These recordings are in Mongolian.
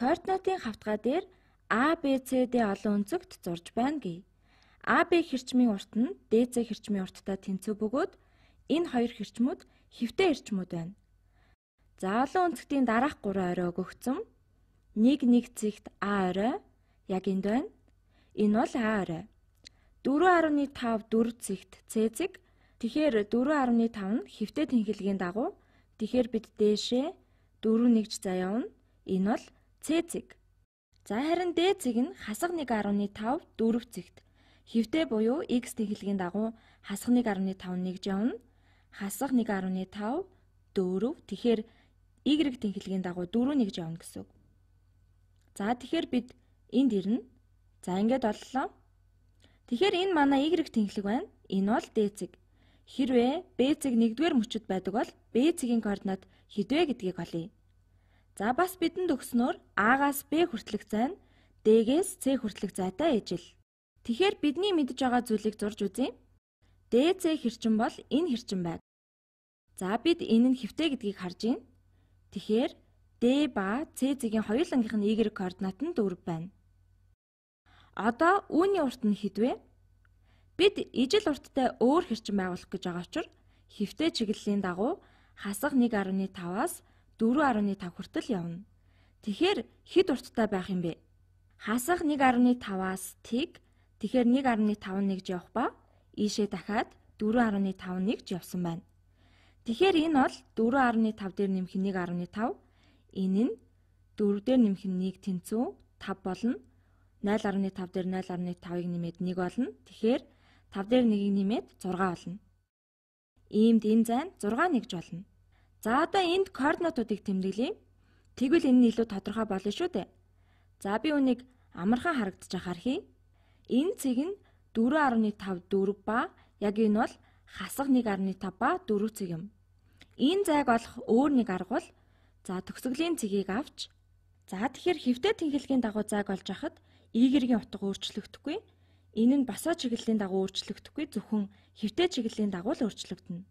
Координатын хавтгай дээр А, Б, С, Д олон өнцөгт зурж байна гээ. АБ хэрчмийн урт нь ДЦ хэрчмийн урттай тэнцүү бөгөөд энэ хоёр хэрчмүүд хэвтэй хэрчмүүд байна. За олон өнцгтийн дараах 3 орой өгөгдсөн. 1 1 цэгт А орой яг энд байна. Энэ бол А орой. 4.5 4 цэгт С цэг. Тэгэхээр 4.5 нь хэвтэй тэнхилгийн дагуу. Тэгэхээр бид дээшээ 4 нэгж заяавна. Энэ бол Ц цэг. За харин Д цэг нь хасаг 1.5 дөрв цэгт хэвтэй буюу x тэглэлийн дагуу хасаг 1.5 нэгж явна. Хасаг 1.5 дөрв тэгэхээр y тэглэлийн дагуу 4 нэгж явна гэсэн үг. За тэгэхээр бид энд ирнэ. За ингээд боллоо. Тэгэхээр энэ манай y тэнхлэг байна. Энэ бол d зэг. Хэрвээ b зэг нэгдүгээр мөчөд байдаг бол b зэгийн координат хэдвэ гэдгийг олъё. За бас бидэнд өгснөөр А-гаас Б хүртэлх зай нь D-гээс C хүртэлх зайтай ээжил. Тэгэхээр бидний мэдж байгаа зүйлийг зурж үзье. DC хэрчэн бол энэ хэрчэн байна. За бид энэ нь хэвтэ гэдгийг харж байна. Тэгэхээр D ба CZ-ийн хоёулангийнх нь Y координат нь 4 байна. Одоо үүний урт нь хідвэ? Бид ижил урттай өөр хэрчэн байгуулах гэж байгаа учраас хэвтэ чиглэлийн дагуу хасах 1.5-аас 4.5 хүртэл явна. Тэгэхээр хэд урттай байх юм бэ? Хасах 1.5-аас тэг тэгэхээр 1.51-ж явах ба ийшээ дахиад 4.51-ж явсан байна. Тэгэхээр энэ бол 4.5 дээр нэмэх 1.15 энэ нь 4 дээр нэмэх 1 тэнцүү 5 болно. 0.5 дээр 0.5-ыг нэмээд 1 болно. Тэгэхээр 5 дээр 1-ийг нэмээд 6 болно. Иймд энэ зайн 6 нэгж болно. За одоо энд координатуудыг тэмдэглэе. Тэгвэл энэ нь илүү тодорхой болно шүү дээ. За би үнийг амархан харагдаж ахаар хий. Энэ цэг нь 4.5 4 ба яг энэ бол хасах 1.5 ба 4 цэг юм. Энэ зайг олох өөр нэг арга бол за төгсгөлийн цэгийг авч за тэгэхээр хэвтэй тэнхлэгийн дагуу зайг олж хахад ийгэргийн утга өөрчлөгдөхгүй. Энэ нь босоо чиглэлийн дагуу өөрчлөгдөхгүй зөвхөн хэвтэй чиглэлийн дагуу л өөрчлөгдөнө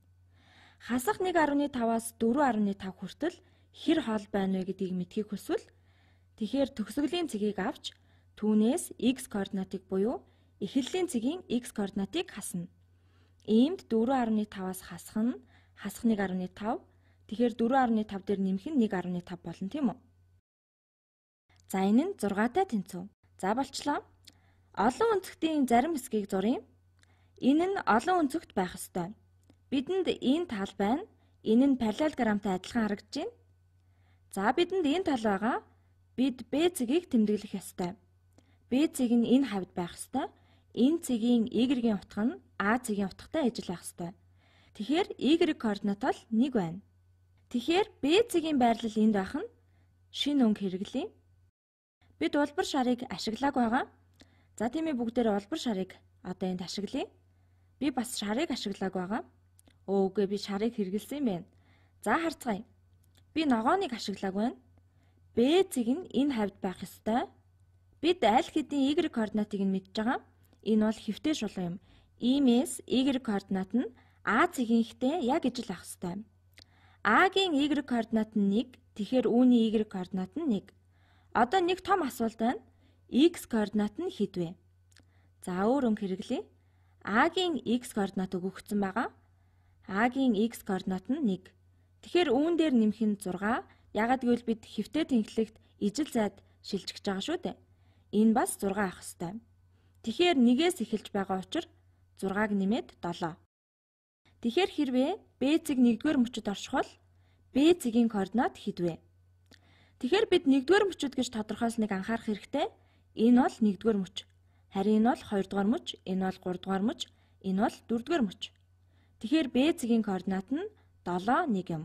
хасах 1.5-аас 4.5 хүртэл хэр хоол байна вэ гэдгийг мэдхийг хүсвэл тэгэхээр төгсгөлийн цэгийг авч түүнээс x координатыг буюу эхлэлийн цэгийн x координатыг хасна. Иймд 4.5-аас хасах нь хасах 1.5 тэгэхээр 4.5 дээр нэмэх нь 1.5 болно тийм үү? За энэ нь 6-атай тэнцүү. За болчлоо. Олон өнцгтийн зарим хэсгийг зуръя. Энэ нь олон өнцөгт байх ёстой. Бидэнд энэ тал байна. Энэ нь параллелограмтай адилхан харагдаж байна. За бидэнд энэ тал байгаа. Бид BC-ийг тэмдэглэх ёстой. BC-г нь энэ хавьд байх ёстой. Энэ цэгийн Y-ийн утга нь А-гийн утгатай ажиллах ёстой. Тэгэхээр Y координат бол 1 байна. Тэгэхээр BC-ийн байрлал энд байх нь шинэ өнгө хэрэглэе. Бид улбар шарыг ашиглааг байгаа. За тийм ээ бүгдээр улбар шарыг одоо энд ашиглая. Би бас шарыг ашиглааг байгаа. Оо үгүй би шарыг хэргэлсэн байна. За харцгаая. Би ногооныг ашиглааг байна. Б цэг нь энэ хавьд байх ёстой. Бид аль хэдийн Y координатыг нь мэдж байгаа. Энэ бол хэвтэй шулуун юм. Иймээс Y координат нь А цэгийнхтэй яг ижил ах ёстой. А-гийн Y координат нь 1, тэгэхээр үүний Y координат нь 1. Одоо нэг том асуулт байна. X координат нь хэд вэ? За өөр өнг хэрэглэе. А-гийн X координат өгөгдсөн байгаа. А-гийн x координат нь 1. Тэгэхээр үүн дээр нэмэх нь 6. Ягаад гэвэл бид хэвтээ тэнхлэгт ижил зайд шилжчихэж байгаа шүү дээ. Энэ бас 6 ах хэвээр. Тэгэхээр 1-ээс эхэлж байгаа учраас 6-г нэмээд 7. Тэгэхээр хэрвээ B цэг 1-р мөчөд оршихвол B цэгийн координат хэдвэ? Тэгэхээр бид 1-р мөчөд гэж тодорхойлсныг анхаарах хэрэгтэй. Энэ бол 1-р мөч. Харин энэ бол 2-р мөч, энэ бол 3-р мөч, энэ бол 4-р мөч. Тэгэхээр B-ийн координат нь 7 1 юм.